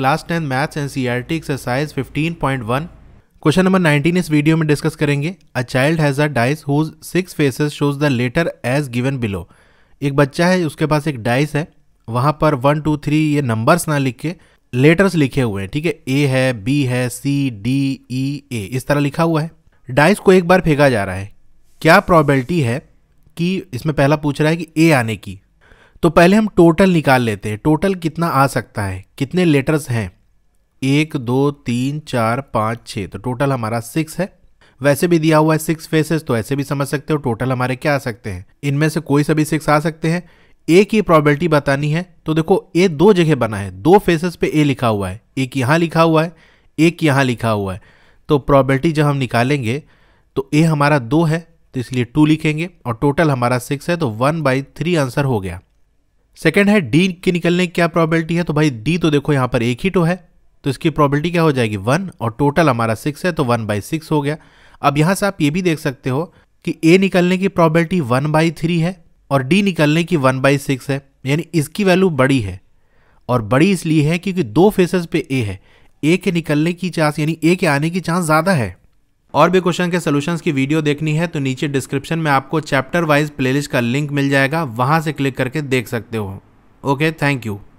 class ten maths and C R T exercise fifteen point one question number nineteen इस video में discuss करेंगे a child has a dice whose six faces shows the letter as given below एक बच्चा है उसके पास एक dice है वहाँ पर वन टू थ्री ये नंबर्स ना लिख के लेटर्स लिखे हुए हैं ठीक है ए है बी है सी डी ई ए इस तरह लिखा हुआ है डाइस को एक बार फेंका जा रहा है क्या प्रॉबलिटी है कि इसमें पहला पूछ रहा है कि ए आने की तो पहले हम टोटल निकाल लेते हैं टोटल कितना आ सकता है कितने लेटर्स हैं एक दो तीन चार पाँच छः तो टोटल हमारा सिक्स है वैसे भी दिया हुआ है सिक्स फेसेस तो ऐसे भी समझ सकते हो टोटल हमारे क्या आ सकते हैं इनमें से कोई सभी सिक्स आ सकते हैं ए की प्रोबेबिलिटी बतानी है तो देखो ए दो जगह बना है दो फेसेस पे ए लिखा हुआ है एक यहाँ लिखा हुआ है एक यहाँ लिखा हुआ है तो प्रोबेबिलिटी जब हम निकालेंगे तो ए हमारा दो है तो इसलिए टू लिखेंगे और टोटल हमारा सिक्स है तो वन बाई थ्री आंसर हो गया सेकेंड है डी के निकलने की क्या प्रॉबिलिटी है तो भाई डी तो देखो यहाँ पर एक ही टो तो है तो इसकी प्रॉबिलिटी क्या हो जाएगी वन और टोटल हमारा सिक्स है तो वन बाई सिक्स हो गया अब यहाँ से आप ये भी देख सकते हो कि ए निकलने की प्रॉबिलिटी वन बाई थ्री है और डी निकलने की वन बाई सिक्स है यानी इसकी वैल्यू बड़ी है और बड़ी इसलिए है क्योंकि दो फेसेस पे ए है ए के निकलने की चांस यानी ए के आने की चांस ज़्यादा है और भी क्वेश्चन के सोल्यूशंस की वीडियो देखनी है तो नीचे डिस्क्रिप्शन में आपको चैप्टर वाइज प्लेलिस्ट का लिंक मिल जाएगा वहाँ से क्लिक करके देख सकते हो ओके थैंक यू